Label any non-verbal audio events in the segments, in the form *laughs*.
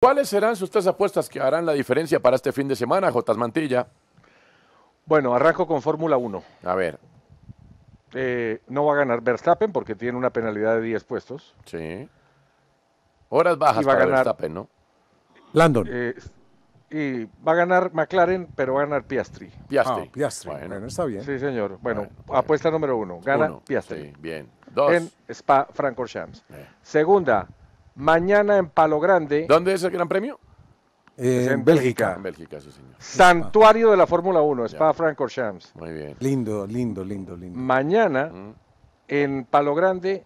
¿Cuáles serán sus tres apuestas que harán la diferencia para este fin de semana, Jotas Mantilla? Bueno, arranco con Fórmula 1. A ver. Eh, no va a ganar Verstappen porque tiene una penalidad de 10 puestos. Sí. Horas bajas va para ganar, Verstappen, ¿no? Landon. Eh, y va a ganar McLaren, pero va a ganar Piastri. Piastri. Ah, Piastri. Bueno. está bien. Sí, señor. Bueno, apuesta número uno. Gana Piastri. bien. Dos. En Spa Francorchamps. Eh. Segunda, mañana en Palo Grande. ¿Dónde es el Gran Premio? en Bélgica. En Bélgica, sí, señor. Santuario de la Fórmula 1, Spa Francorchamps. Muy bien. Lindo, lindo, lindo, lindo. Mañana en Palo Grande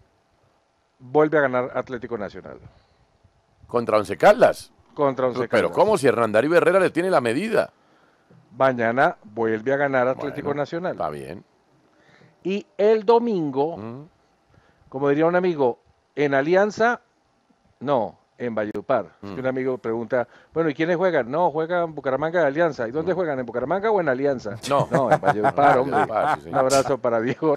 vuelve a ganar Atlético Nacional. Contra Once Caldas. Contra Once Caldas. Pero ¿cómo si Hernández Herrera le tiene la medida? Mañana vuelve a ganar Atlético Nacional. Está bien. Y el domingo, como diría un amigo, en Alianza no, en Valledupar. Mm. Un amigo pregunta, bueno, ¿y quiénes juegan? No, juegan Bucaramanga de Alianza. ¿Y dónde mm. juegan? ¿En Bucaramanga o en Alianza? No, no en Valledupar, *laughs* hombre. Un abrazo para Diego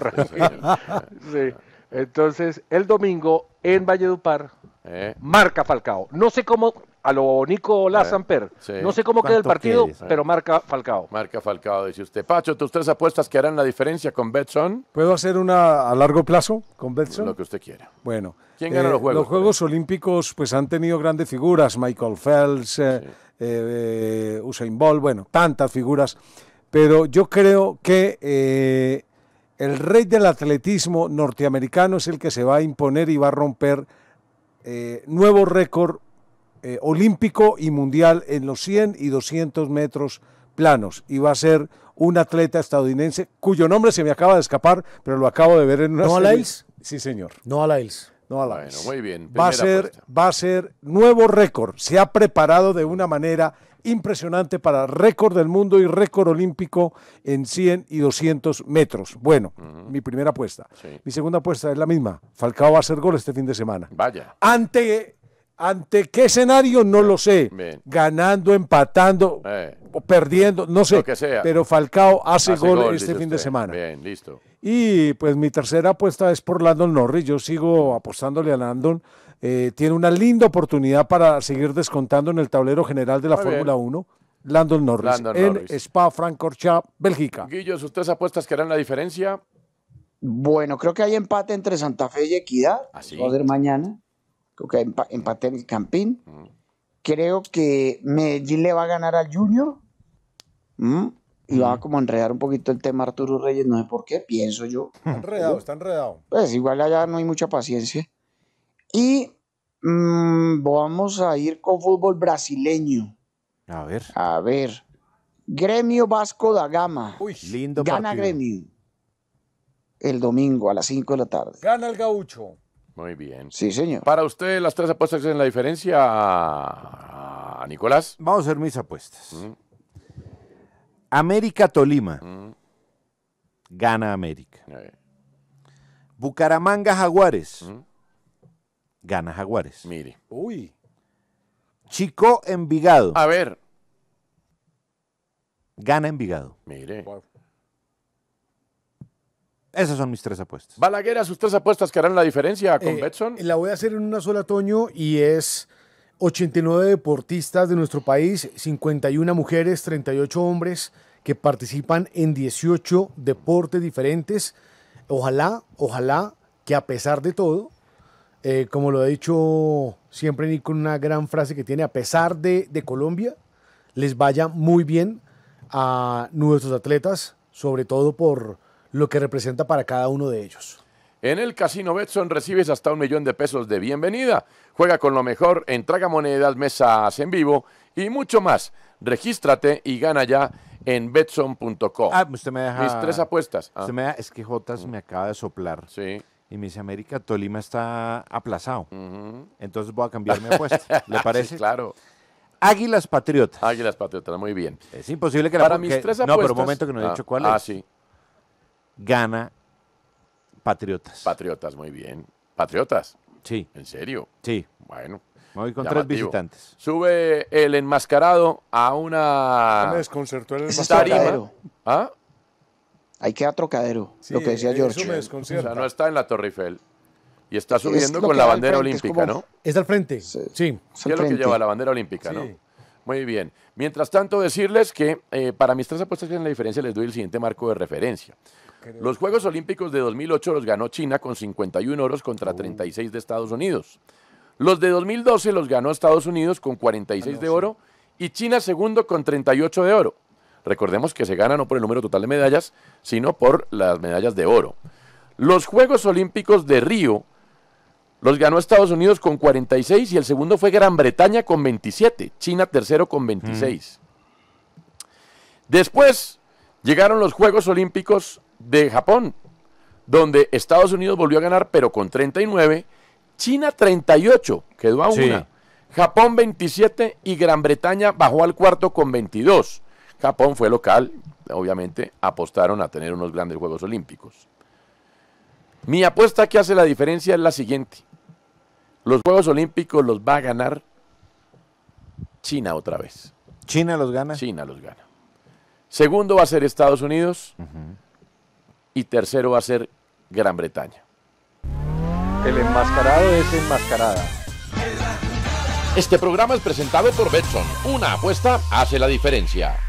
*laughs* sí. Entonces, el domingo en Valledupar, eh. marca Falcao. No sé cómo a lo Nico Samper. No sé cómo queda el partido, pero marca Falcao. Marca Falcao, dice usted. Pacho, ¿tus tres apuestas que harán la diferencia con Betson? ¿Puedo hacer una a largo plazo con Betson? Lo que usted quiera. Bueno. ¿Quién gana eh, los Juegos? Los Juegos Olímpicos pues han tenido grandes figuras, Michael Phelps, eh, eh, Usain Bolt, bueno, tantas figuras. Pero yo creo que el rey del atletismo norteamericano es el que se va a imponer y va a romper nuevo récord eh, olímpico y mundial en los 100 y 200 metros planos y va a ser un atleta estadounidense cuyo nombre se me acaba de escapar, pero lo acabo de ver en una... ¿No Lyles? Sí, señor. No Lyles. No a la Bueno, muy bien. Va a, ser, va a ser nuevo récord. Se ha preparado de una manera impresionante para récord del mundo y récord olímpico en 100 y 200 metros. Bueno, mi primera apuesta. Mi segunda apuesta es la misma. Falcao va a hacer gol este fin de semana. Vaya. Ante ¿Ante qué escenario? No lo sé. Ganando, empatando, eh. o perdiendo, no sé. Pero Falcao hace, gol, este fin de semana. Bien, listo. Y pues mi tercera apuesta es por Landon Norris. Yo sigo apostándole a Landon. Eh, tiene una linda oportunidad para seguir descontando en el tablero general de la Fórmula 1. Landon Norris en Spa Francorchamps, Bélgica. sus tres apuestas que harán la diferencia? Bueno, creo que hay empate entre Santa Fe y Equidad. Así. Ah, mañana empate en el Campín. Creo que Medellín le va a ganar al Junior. Y va a como enredar un poquito el tema Arturo Reyes, no sé por qué, pienso yo. Está enredado, está enredado. Pues igual allá no hay mucha paciencia. Y mm, vamos a ir con fútbol brasileño. A ver. A ver. Gremio Vasco da Gama. Uy, lindo Gana Gremio. El domingo a las 5 de la tarde. Gana el gaucho. Muy bien. Sí, señor. Para usted, las tres apuestas hacen la diferencia, Nicolás. Vamos a hacer mis apuestas. Mm. América Tolima. Mm. Gana América. Bucaramanga Jaguares. Mm. Gana Jaguares. Mire. Uy. Chico Envigado. A ver. Gana Envigado. Mire. Esas son mis tres apuestas. Balagueras, sus tres apuestas que harán la diferencia con Betsson. Eh, Betson. La voy a hacer en una sola, Toño, y es 89 deportistas de nuestro país, 51 mujeres, 38 hombres que participan en 18 deportes diferentes. Ojalá, ojalá que a pesar de todo, eh, como lo ha dicho siempre Nico, una gran frase que tiene, a pesar de, de Colombia, les vaya muy bien a nuestros atletas, sobre todo por lo que representa para cada uno de ellos. En el Casino Betson recibes hasta un millón de pesos de bienvenida. Juega con lo mejor en monedas, mesas en vivo y mucho más. Regístrate y gana ya en betson.com. Ah, usted me deja. Mis tres apuestas. Ah. me es que Jotas me acaba de soplar. Sí. Y me dice, América Tolima está aplazado. Entonces voy a cambiar mi apuesta. *laughs* ¿Le parece? claro. Águilas Patriotas. Águilas Patriotas, muy bien. Es imposible que Para la Para mis tres apuestas. No, pero un momento que no he ah. dicho cuál es. Ah, sí gana Patriotas. Patriotas, muy bien. Patriotas. Sí. ¿En serio? Sí. Bueno. voy con tres visitantes. Sube el enmascarado a una. Me desconcertó el enmascarado. ¿Ah? Ahí queda trocadero, lo que decía George. o sea, no está en la Torre Eiffel. Y está subiendo con la bandera olímpica, ¿no? Es al frente. Sí. Es, lo que lleva la bandera olímpica, ¿no? Muy bien. Mientras tanto, decirles que eh, para mis tres apuestas que en la diferencia les doy el siguiente marco de referencia. Los Juegos Olímpicos de 2008 los ganó China con 51 oros contra 36 de Estados Unidos. Los de 2012 los ganó Estados Unidos con 46 ah, de oro y China segundo con 38 de oro. Recordemos que se gana no por el número total de medallas, sino por las medallas de oro. Los Juegos Olímpicos de Río los ganó Estados Unidos con 46 y el segundo fue Gran Bretaña con 27, China tercero con 26. Mm. Después llegaron los Juegos Olímpicos de Japón, donde Estados Unidos volvió a ganar, pero con 39, China 38, quedó a una, Japón 27 y Gran Bretaña bajó al cuarto con 22. Japón fue local, obviamente apostaron a tener unos grandes Juegos Olímpicos. Mi apuesta que hace la diferencia es la siguiente. Los Juegos Olímpicos los va a ganar China otra vez. ¿China los gana? China los gana. Segundo va a ser Estados Unidos y tercero va a ser Gran Bretaña. El enmascarado es enmascarada. Este programa es presentado por Betson. Una apuesta hace la diferencia.